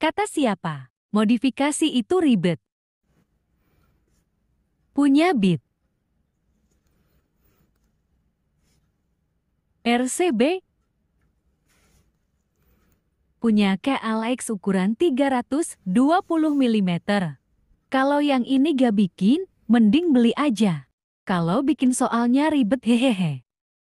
Kata siapa? Modifikasi itu ribet. Punya bit. RCB punya KLX ukuran 320 mm. Kalau yang ini gak bikin, mending beli aja. Kalau bikin soalnya ribet hehehe.